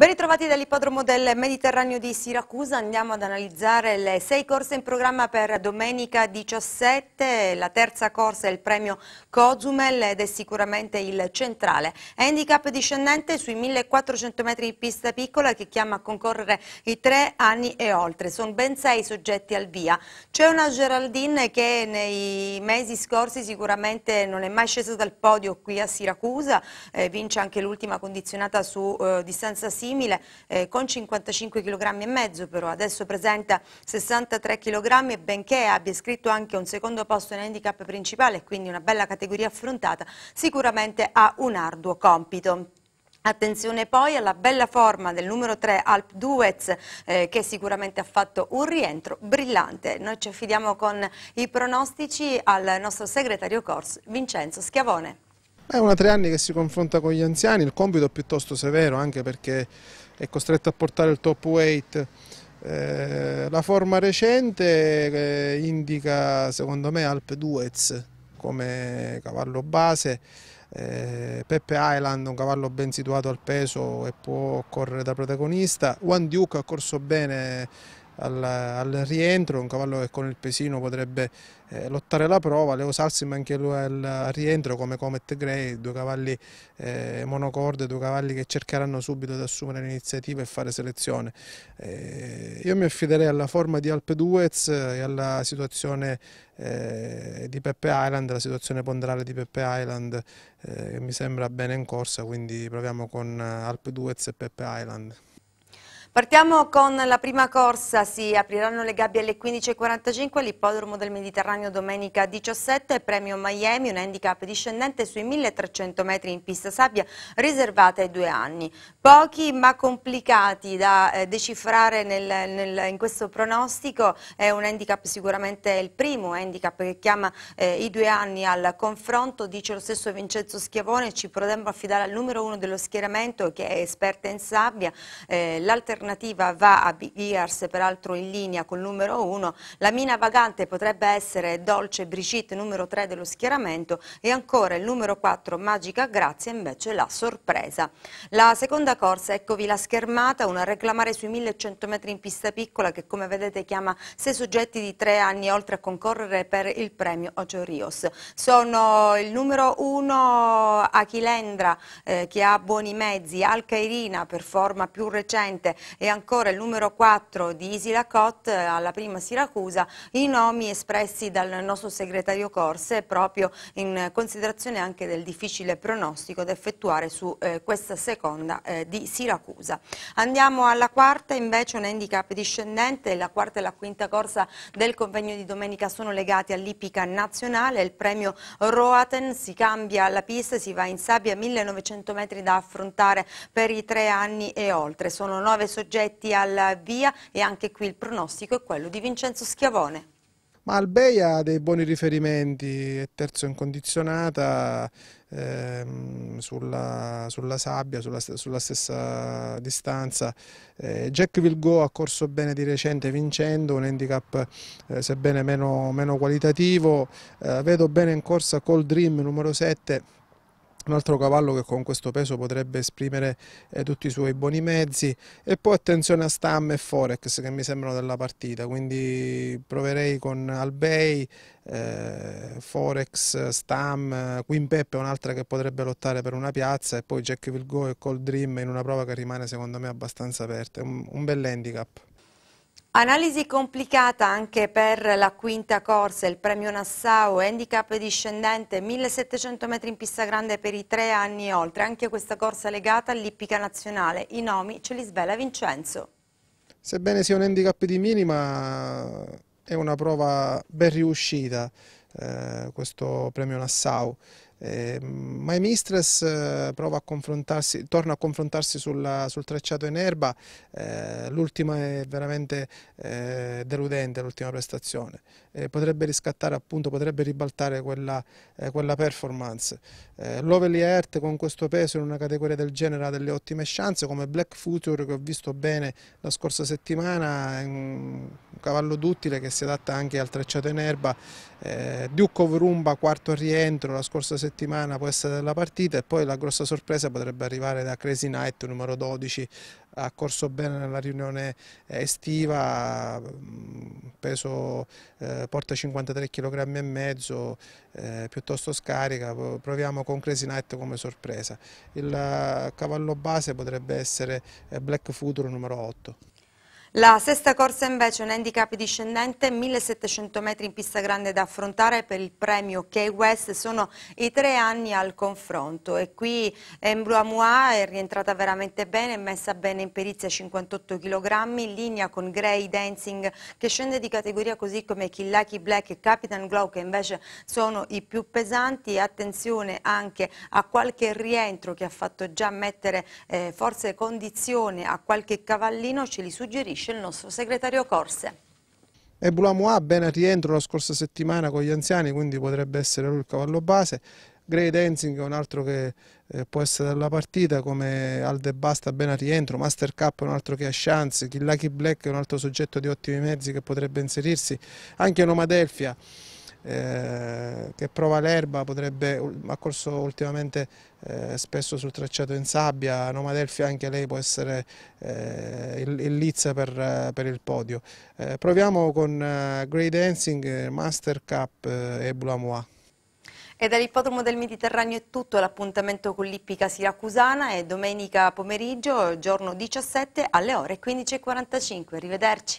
Ben ritrovati dall'ippodromo del Mediterraneo di Siracusa, andiamo ad analizzare le sei corse in programma per domenica 17, la terza corsa è il premio Cozumel ed è sicuramente il centrale. Handicap discendente sui 1400 metri di pista piccola che chiama a concorrere i tre anni e oltre, sono ben sei soggetti al via. C'è una Geraldine che nei mesi scorsi sicuramente non è mai scesa dal podio qui a Siracusa, eh, vince anche l'ultima condizionata su eh, distanza simile simile eh, con 55 kg e mezzo però adesso presenta 63 kg e benché abbia iscritto anche un secondo posto in handicap principale quindi una bella categoria affrontata sicuramente ha un arduo compito. Attenzione poi alla bella forma del numero 3 Alp Duets eh, che sicuramente ha fatto un rientro brillante. Noi ci affidiamo con i pronostici al nostro segretario Corso Vincenzo Schiavone. È una tre anni che si confronta con gli anziani, il compito è piuttosto severo anche perché è costretto a portare il top weight. Eh, la forma recente eh, indica secondo me Alp Duez come cavallo base, eh, Peppe Island un cavallo ben situato al peso e può correre da protagonista, One Duke ha corso bene al, al, rientro, un cavallo che con il pesino potrebbe eh, lottare la prova, Leo Salsim anche lui al rientro come Comet Grey, due cavalli eh, monocorde, due cavalli che cercheranno subito di assumere l'iniziativa e fare selezione. Eh, io mi affiderei alla forma di Alpe Duez e alla situazione eh, di Peppe Island, la situazione ponderale di Peppe Island eh, che mi sembra bene in corsa, quindi proviamo con Alpe Duez e Peppe Island. Partiamo con la prima corsa, si apriranno le gabbie alle 15.45 all'ippodromo del Mediterraneo domenica 17, premio Miami, un handicap discendente sui 1300 metri in pista sabbia riservata ai due anni. Pochi ma complicati da eh, decifrare nel, nel, in questo pronostico, è un handicap sicuramente il primo handicap che chiama eh, i due anni al confronto, dice lo stesso Vincenzo Schiavone, ci proviamo affidare al numero uno dello schieramento che è esperta in sabbia, eh, l'alternativa alternativa va a Biars, peraltro in linea col numero 1, la mina vagante potrebbe essere Dolce Brigitte, numero 3 dello schieramento, e ancora il numero 4, Magica Grazia, invece la sorpresa. La seconda corsa, eccovi la schermata, una reclamare sui 1100 metri in pista piccola, che come vedete chiama sei soggetti di tre anni oltre a concorrere per il premio Ocho Rios. Sono il numero 1 Achilendra, eh, che ha buoni mezzi, Al Cairina per forma più recente, e ancora il numero 4 di Isila Cott eh, alla prima Siracusa, i nomi espressi dal nostro segretario Corse proprio in considerazione anche del difficile pronostico da effettuare su eh, questa seconda eh, di Siracusa. Andiamo alla quarta invece un handicap discendente, la quarta e la quinta corsa del convegno di domenica sono legati all'ipica nazionale, il premio Roaten si cambia la pista, si va in sabbia 1900 metri da affrontare per i tre anni e oltre, sono nove soggetti al via e anche qui il pronostico è quello di Vincenzo Schiavone. Ma Albeia ha dei buoni riferimenti, è terzo incondizionata ehm, sulla, sulla, sabbia, sulla, sulla stessa distanza. Eh, Jack Vilgo ha corso bene di recente vincendo, un handicap eh, sebbene meno, meno qualitativo. Eh, vedo bene in corsa Cold Dream numero 7 un altro cavallo che con questo peso potrebbe esprimere eh, tutti i suoi buoni mezzi e poi attenzione a Stam e Forex che mi sembrano della partita quindi proverei con Albei eh, Forex, Stam Queen Peppe è un'altra che potrebbe lottare per una piazza e poi Jack Will Go e Cold Dream in una prova che rimane secondo me abbastanza aperta un, un bel handicap Analisi complicata anche per la quinta corsa, il premio Nassau, handicap discendente, 1700 metri in pista grande per i tre anni oltre. Anche questa corsa legata all'Ippica Nazionale. I nomi ce li svela Vincenzo. Sebbene sia un handicap di minima, è una prova ben riuscita eh, questo premio Nassau. Eh, My Mistress eh, a torna a confrontarsi sulla, sul tracciato in erba, eh, l'ultima è veramente eh, deludente, l'ultima prestazione, eh, potrebbe riscattare appunto, potrebbe ribaltare quella, eh, quella performance. Eh, Lovely Earth con questo peso in una categoria del genere ha delle ottime chance, come Black Future che ho visto bene la scorsa settimana, un cavallo duttile che si adatta anche al tracciato in erba, Duke of Rumba quarto rientro la scorsa settimana, settimana può essere della partita e poi la grossa sorpresa potrebbe arrivare da Crazy Knight numero 12 ha corso bene nella riunione eh, estiva mm, peso eh, porta 53 kg e mezzo eh, piuttosto scarica proviamo con Crazy Knight come sorpresa il eh, cavallo base potrebbe essere eh, Black Future numero 8 la sesta corsa invece è un handicap discendente, 1700 metri in pista grande da affrontare per il premio Key West, sono i tre anni al confronto e qui Embru Amua è rientrata veramente bene, messa bene in perizia 58 kg, in linea con Grey Dancing che scende di categoria così come Killaki Black e Capitan Glow che invece sono i più pesanti, attenzione anche a qualche rientro che ha fatto già mettere eh, forse condizione a qualche cavallino, ce li suggerisce riferisce il nostro segretario Corse. E Bulamoa ben a rientro la scorsa settimana con gli anziani, quindi potrebbe essere lui il cavallo base. Grey Dancing è un altro che eh, può essere dalla partita, come Alde Basta ben a rientro, Master Cup è un altro che ha chance, Lucky Black è un altro soggetto di ottimi mezzi che potrebbe inserirsi, anche Nomadelfia. Eh, che prova l'erba, potrebbe, ha corso ultimamente eh, spesso sul tracciato in sabbia, Noma Delfi anche lei può essere eh, il, il lizza per, per, il podio. Eh, proviamo con eh, Grey Dancing, Master Cup e Bulamoa. E dall'ippodromo del Mediterraneo è tutto, l'appuntamento con l'Ippica Siracusana è domenica pomeriggio, giorno 17 alle ore 15.45. Arrivederci.